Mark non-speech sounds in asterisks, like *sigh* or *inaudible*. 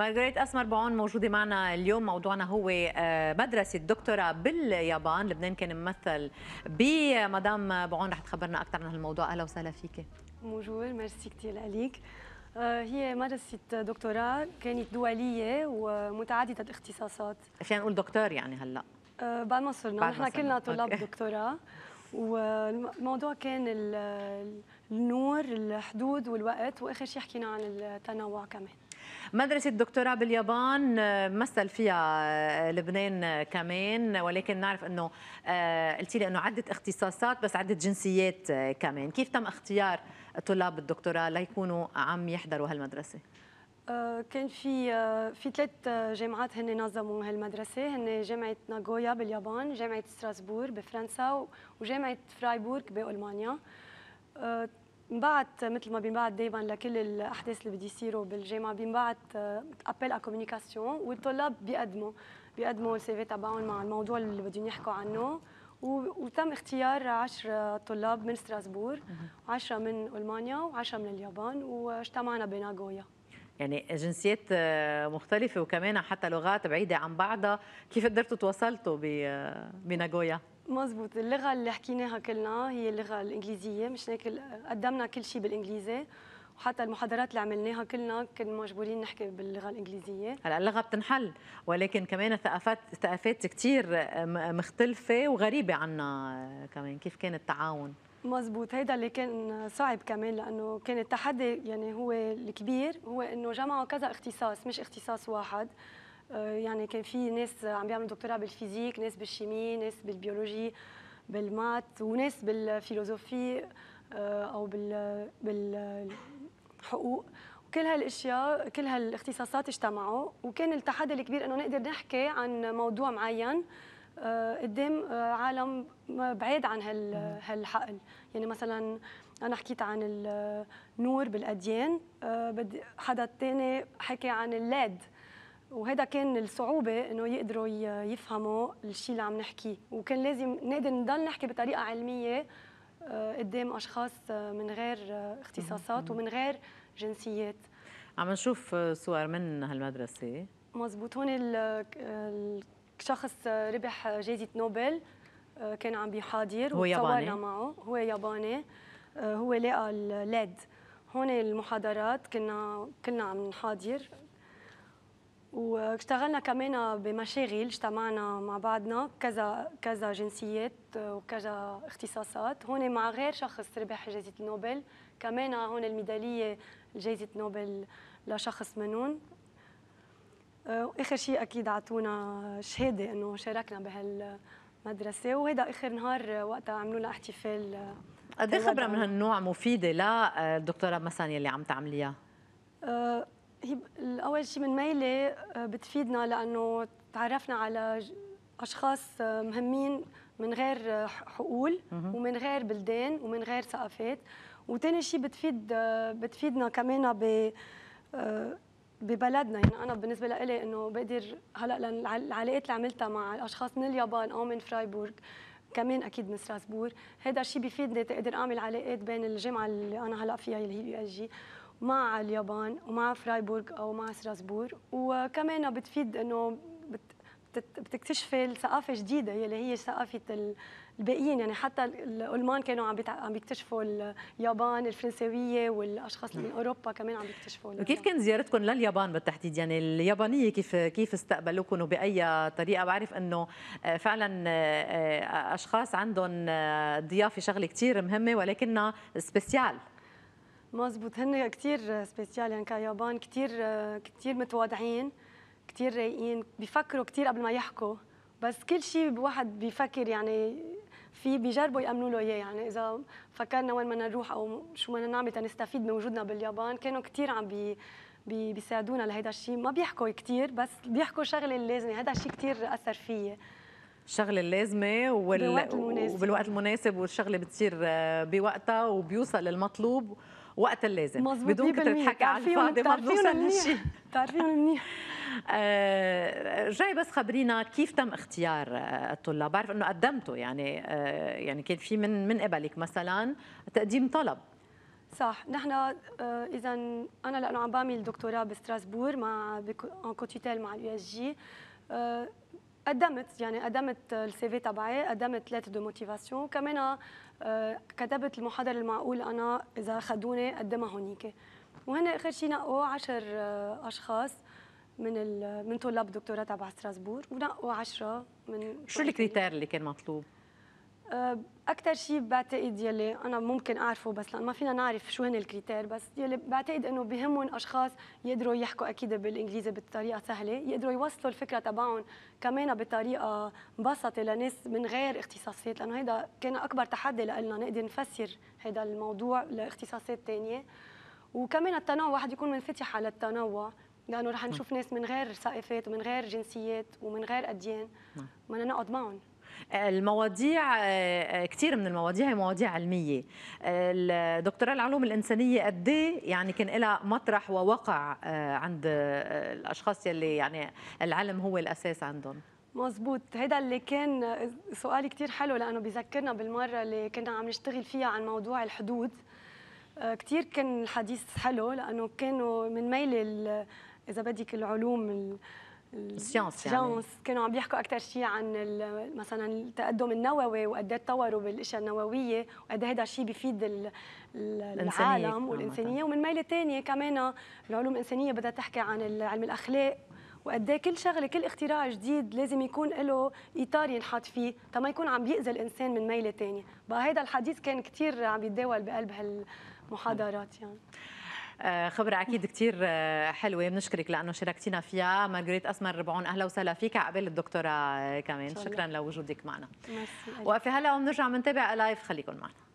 مارغريت أسمر بعون موجودة معنا اليوم موضوعنا هو آه، مدرسة دكتوراه باليابان لبنان كان ممثل بمدام بعون رح تخبرنا أكثر عن هالموضوع أهلا وسهلا فيك بونجور ميرسي كثير عليك هي مدرسة دكتوراه كانت دولية ومتعددة الاختصاصات فينا نقول دكتور يعني هلا آه، بعد ما صرنا نحن كلنا طلاب دكتوراه والموضوع كان النور الحدود والوقت واخر شيء حكينا عن التنوع كمان مدرسة الدكتوراه باليابان آه، مثل فيها آه، لبنان آه، كمان ولكن نعرف أنه قلت لي أنه عدة اختصاصات بس عدة جنسيات كمان كيف تم اختيار طلاب الدكتوراه ليكونوا عم يحضروا هالمدرسة؟ كان في في ثلاث جامعات هن نظموا هالمدرسة هن جامعة ناغويا باليابان جامعة ستراسبور بفرنسا وجامعة فرايبورغ بألمانيا بنبعت مثل ما بنبعت دائما لكل الاحداث اللي بده يصيروا بالجامعه بنبعت آه، ابل ا كوميونيكاسيون والطلاب بيقدموا بيقدموا السي في تبعهم مع الموضوع اللي بدهم يحكوا عنه وتم اختيار 10 طلاب من ستراسبور 10 من المانيا و10 من اليابان واجتمعنا بناغويا يعني جنسيات آه، مختلفة وكمان حتى لغات بعيدة عن بعضها كيف قدرتوا تواصلتوا بناغويا؟ آه، مزبوط اللغه اللي حكيناها كلنا هي اللغه الانجليزيه مش هيك قدمنا كل شيء بالانجليزي وحتى المحاضرات اللي عملناها كلنا كنا مجبورين نحكي باللغه الانجليزيه هلا اللغه بتنحل ولكن كمان ثقافات ثقافات كثير آه، مختلفه وغريبه عنا آه، كمان كيف كان التعاون مزبوط هيدا اللي كان صعب كمان لانه كان التحدي يعني هو الكبير هو انه جمعوا كذا اختصاص مش اختصاص واحد آه، يعني كان في ناس عم بيعملوا دكتوراه بالفيزيك ناس بالشيمي ناس بالبيولوجي بالمات وناس بالفيلوزوفي آه، او بال بالحقوق وكل هالاشياء كل هالاختصاصات اجتمعوا وكان التحدي الكبير انه نقدر نحكي عن موضوع معين آه، قدام عالم بعيد عن هالحقل يعني مثلا انا حكيت عن النور بالاديان حدا تاني حكي عن الليد وهذا كان الصعوبة إنه يقدروا يفهموا الشيء اللي عم نحكيه وكان لازم نقدر نضل نحكي بطريقة علمية آه، قدام أشخاص آه، من غير آه، اختصاصات ومن غير جنسيات عم نشوف صور من هالمدرسة مزبوط هون الشخص ربح جائزة نوبل كان عم بيحاضر هو ياباني معه هو ياباني هو لقى الليد هون المحاضرات كنا كلنا عم نحاضر واشتغلنا كمان بمشاغل اجتمعنا مع بعضنا كذا كذا جنسيات وكذا اختصاصات هون مع غير شخص ربح جائزة نوبل كمان هون الميدالية جائزة نوبل لشخص منون واخر شيء اكيد عطونا شهاده انه شاركنا بهالمدرسه وهذا اخر نهار وقتها عملوا لنا احتفال قد إيه خبره من هالنوع مفيده للدكتوره مثلا اللي عم تعمليها؟ أه، اول شيء من ميلة آه، بتفيدنا لانه تعرفنا على اشخاص آه، مهمين من غير آه، حقول ومن غير بلدان ومن غير ثقافات وثاني شيء بتفيد بتفيدنا كمان ب ببلدنا يعني انا بالنسبه لي انه بقدر هلا العلاقات اللي عملتها مع الاشخاص من اليابان او من فرايبورغ كمان اكيد من ستراسبور هذا الشيء بيفيدني تقدر اعمل علاقات بين الجامعه اللي انا هلا فيها اللي هي بي اس جي مع اليابان ومع فرايبورغ او مع strasbourg وكمان بتفيد انه بتكتشفي الثقافة جديدة يلي هي ثقافة الباقيين يعني حتى الألمان كانوا عم بيكتشفوا اليابان الفرنسوية والأشخاص من نعم. أوروبا كمان عم بيكتشفوا وكيف كانت زيارتكم لليابان بالتحديد يعني اليابانية كيف كيف استقبلوكم وبأي طريقة بعرف أنه آه، فعلا آه، آه، أشخاص عندهم ضيافة شغلة كثير مهمة ولكنها سبيسيال مظبوط هن كثير سبيسيال يعني كيابان كثير كثير متواضعين كثير رايقين بيفكروا كثير قبل ما يحكوا بس كل شيء بواحد بيفكر يعني في بيجربوا يامنوا له اياه يعني اذا فكرنا وين بدنا نروح او شو بدنا نعمل تنستفيد من وجودنا باليابان كانوا كثير عم بي بي بيساعدونا لهيدا الشيء ما بيحكوا كثير بس بيحكوا شغله اللازمه هذا الشيء كثير اثر فيي الشغلة اللازمة وال... بالوقت المناسب وبالوقت المناسب والشغلة بتصير آه، بوقتها وبيوصل للمطلوب وقت اللازم بدون كتر تحكي على الفاضي ما بنوصل لشيء بتعرفيهم منيح *laughs* آه، جاي بس خبرينا كيف تم اختيار آه، الطلاب بعرف انه قدمتوا يعني آه، يعني كان في من من قبلك مثلا تقديم طلب صح نحن اذا انا لانه عم بعمل دكتوراه بستراسبور مع ان كوتيتيل مع اليو اس جي قدمت يعني قدمت السي في تبعي قدمت ليتر دو موتيفاسيون كمان آه، كتبت المحاضره المعقول انا اذا خدوني قدمها هونيك وهنا اخر شيء نقوا آه، 10 اشخاص من من طلاب الدكتوراه تبع ستراسبور ونقوا 10 من شو الكريتير اللي كان مطلوب؟ أه، اكثر شيء بعتقد يلي انا ممكن اعرفه بس لان ما فينا نعرف شو هن الكريتير بس يلي بعتقد انه بهمهم اشخاص يقدروا يحكوا اكيد بالانجليزي بطريقه سهله يقدروا يوصلوا الفكره تبعهم كمان بطريقه مبسطه لناس من غير اختصاصات لانه هيدا كان اكبر تحدي لنا نقدر نفسر هذا الموضوع لاختصاصات ثانيه وكمان التنوع واحد يكون منفتح على التنوع لانه رح نعم. نشوف ناس من غير ثقافات ومن غير جنسيات ومن غير اديان نعم. بدنا نقعد معهم المواضيع آه، آه، كثير من المواضيع هي مواضيع علميه الدكتوراه العلوم الانسانيه قد إيه؟ يعني كان لها مطرح ووقع آه، عند الاشخاص يلي يعني العلم هو الاساس عندهم مزبوط هذا اللي كان سؤال كثير حلو لانه بذكرنا بالمره اللي كنا عم نشتغل فيها عن موضوع الحدود كثير كان الحديث حلو لانه كانوا من ميل اذا بدك العلوم السيانس يعني جونز كانوا عم بيحكوا اكثر شيء عن مثلا التقدم النووي وقد إيه تطوروا بالاشياء النوويه وقد هذا إيه الشيء بيفيد ال العالم والانسانيه ومن ميله ثانيه كمان العلوم الانسانيه بدها تحكي عن علم الاخلاق وقد إيه كل شغله كل اختراع جديد لازم يكون له اطار ينحط فيه تا ما يكون عم بيأذي الانسان من ميله ثانيه بقى هذا الحديث كان كثير عم يتداول بقلب هالمحاضرات يعني آه، خبرة أكيد كتير آه، حلوة بنشكرك لأنه شاركتينا فيها مارغريت أسمر ربعون أهلا وسهلا فيك عقبال الدكتورة آه، كمان شكرا لوجودك معنا وقفة هلا وبنرجع بنتابع لايف خليكم معنا